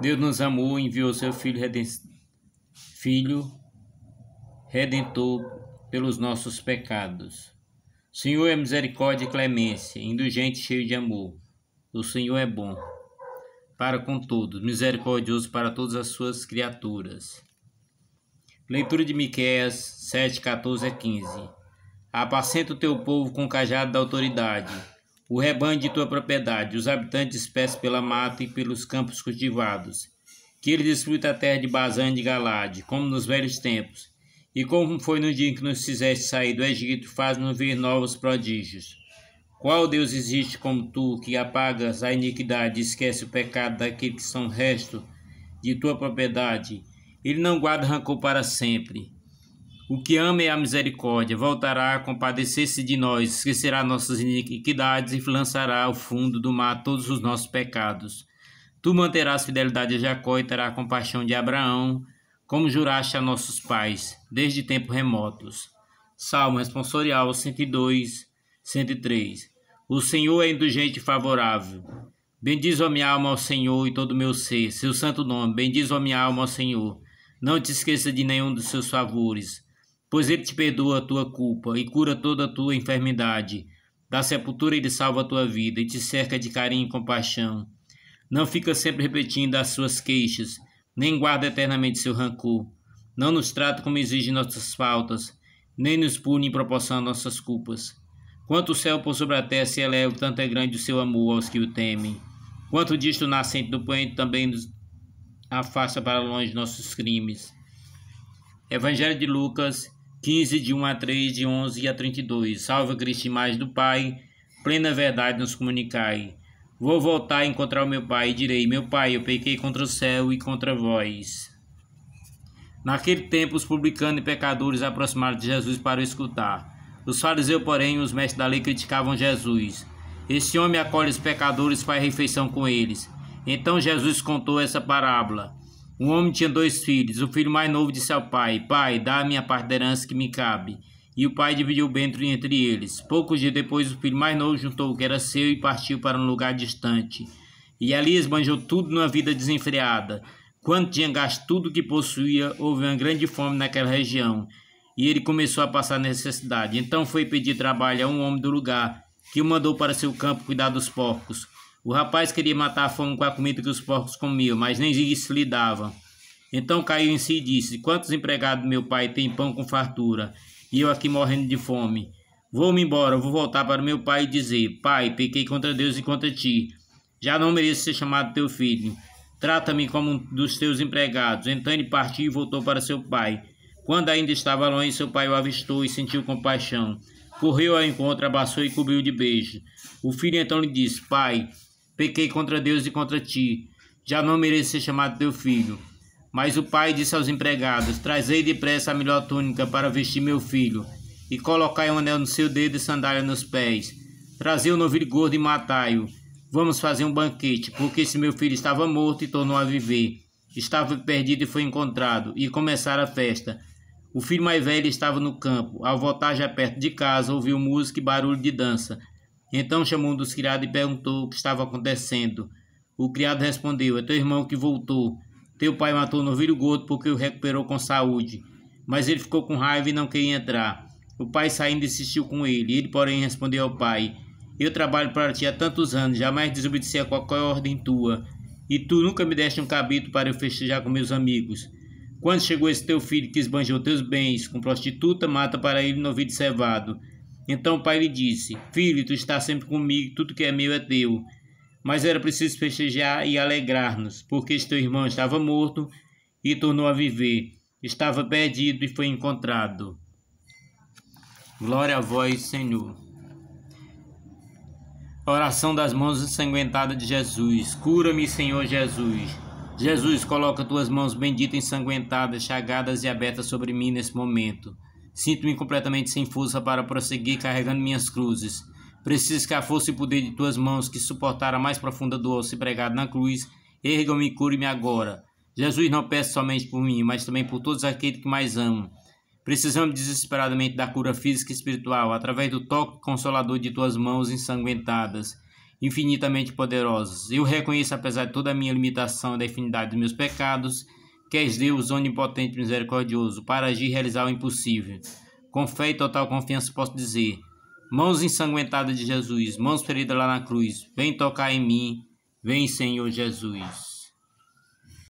Deus nos amou e enviou seu Filho, reden... Filho Redentor pelos nossos pecados. O Senhor é misericórdia e clemência, indulgente e cheio de amor. O Senhor é bom para com todos, misericordioso para todas as suas criaturas. Leitura de Miqueias 7, 14 a 15. Apacenta o teu povo com o cajado da autoridade o rebanho de tua propriedade, os habitantes dispersos pela mata e pelos campos cultivados. Que ele desfruta a terra de Bazã e de Galade, como nos velhos tempos. E como foi no dia em que nos fizeste sair do Egito, faz-nos ver novos prodígios. Qual Deus existe como tu, que apagas a iniquidade e esquece o pecado daqueles que são resto de tua propriedade? Ele não guarda rancor para sempre o que ama é a misericórdia, voltará a compadecer-se de nós, esquecerá nossas iniquidades e lançará ao fundo do mar todos os nossos pecados. Tu manterás fidelidade a Jacó e terá compaixão de Abraão, como juraste a nossos pais, desde tempos remotos. Salmo responsorial 102, 103. O Senhor é indulgente e favorável. Bendiz a minha alma ao Senhor e todo o meu ser, seu santo nome. Bendiz a minha alma ao Senhor. Não te esqueça de nenhum dos seus favores pois ele te perdoa a tua culpa e cura toda a tua enfermidade. Da sepultura ele salva a tua vida e te cerca de carinho e compaixão. Não fica sempre repetindo as suas queixas, nem guarda eternamente seu rancor. Não nos trata como exige nossas faltas, nem nos pune em proporção às nossas culpas. Quanto o céu por sobre a terra se eleva, tanto é grande o seu amor aos que o temem. Quanto disto o nascente do poente também nos afasta para longe nossos crimes. Evangelho de Lucas, 15, de 1 a 3, de 11 a 32. Salve Cristo mais do Pai, plena verdade nos comunicai. Vou voltar a encontrar o meu Pai e direi, meu Pai, eu pequei contra o céu e contra vós. Naquele tempo os publicanos e pecadores aproximaram de Jesus para o escutar. Os fariseus, porém, os mestres da lei criticavam Jesus. Este homem acolhe os pecadores e faz refeição com eles. Então Jesus contou essa parábola. Um homem tinha dois filhos. O filho mais novo disse ao pai: Pai, dá a minha parte da herança que me cabe. E o pai dividiu o bem entre eles. Poucos dias depois, o filho mais novo juntou o que era seu e partiu para um lugar distante. E ali esbanjou tudo numa vida desenfreada. Quando tinha gasto tudo o que possuía, houve uma grande fome naquela região. E ele começou a passar necessidade. Então foi pedir trabalho a um homem do lugar, que o mandou para seu campo cuidar dos porcos. O rapaz queria matar a fome com a comida que os porcos comiam, mas nem isso lhe davam. Então caiu em si e disse: Quantos empregados meu pai têm pão com fartura, e eu aqui morrendo de fome? Vou-me embora, vou voltar para meu pai e dizer: Pai, pequei contra Deus e contra ti. Já não mereço ser chamado teu filho. Trata-me como um dos teus empregados. Então ele partiu e voltou para seu pai. Quando ainda estava longe, seu pai o avistou e sentiu compaixão. Correu ao encontro, abraçou e cobriu de beijo. O filho então lhe disse: Pai, Pequei contra Deus e contra ti. Já não mereço ser chamado teu filho. Mas o pai disse aos empregados: Trazei depressa a melhor túnica para vestir meu filho, e colocai um anel no seu dedo e sandália nos pés. Trazei o um novilho gordo e matai-o. Vamos fazer um banquete, porque esse meu filho estava morto e tornou a viver. Estava perdido e foi encontrado. E começaram a festa. O filho mais velho estava no campo. Ao voltar já perto de casa, ouviu música e barulho de dança. Então chamou um dos criados e perguntou o que estava acontecendo. O criado respondeu: É teu irmão que voltou. Teu pai matou o novilho gordo porque o recuperou com saúde. Mas ele ficou com raiva e não queria entrar. O pai saindo insistiu com ele. Ele, porém, respondeu ao pai: Eu trabalho para ti há tantos anos, jamais desobedeci a qualquer ordem tua. E tu nunca me deste um cabrito para eu festejar com meus amigos. Quando chegou esse teu filho que esbanjou teus bens com prostituta, mata para ele novilho cevado. Então o pai lhe disse: Filho, tu estás sempre comigo, tudo que é meu é teu. Mas era preciso festejar e alegrar-nos, porque este irmão estava morto e tornou a viver, estava perdido e foi encontrado. Glória a vós, Senhor. Oração das mãos ensanguentadas de Jesus. Cura-me, Senhor Jesus. Jesus, coloca tuas mãos benditas, ensanguentadas, chagadas e abertas sobre mim nesse momento. Sinto-me completamente sem força para prosseguir carregando minhas cruzes. Preciso que a força e o poder de tuas mãos, que suportaram a mais profunda dor ao ser pregado na cruz, ergam-me e cure-me agora. Jesus, não peço somente por mim, mas também por todos aqueles que mais amo. Precisamos desesperadamente da cura física e espiritual, através do toque consolador de tuas mãos ensanguentadas, infinitamente poderosas. Eu reconheço, apesar de toda a minha limitação e da infinidade dos meus pecados, que és Deus onipotente e misericordioso, para agir e realizar o impossível. Com fé e total confiança posso dizer: Mãos ensanguentadas de Jesus, mãos feridas lá na cruz, vem tocar em mim, vem Senhor Jesus.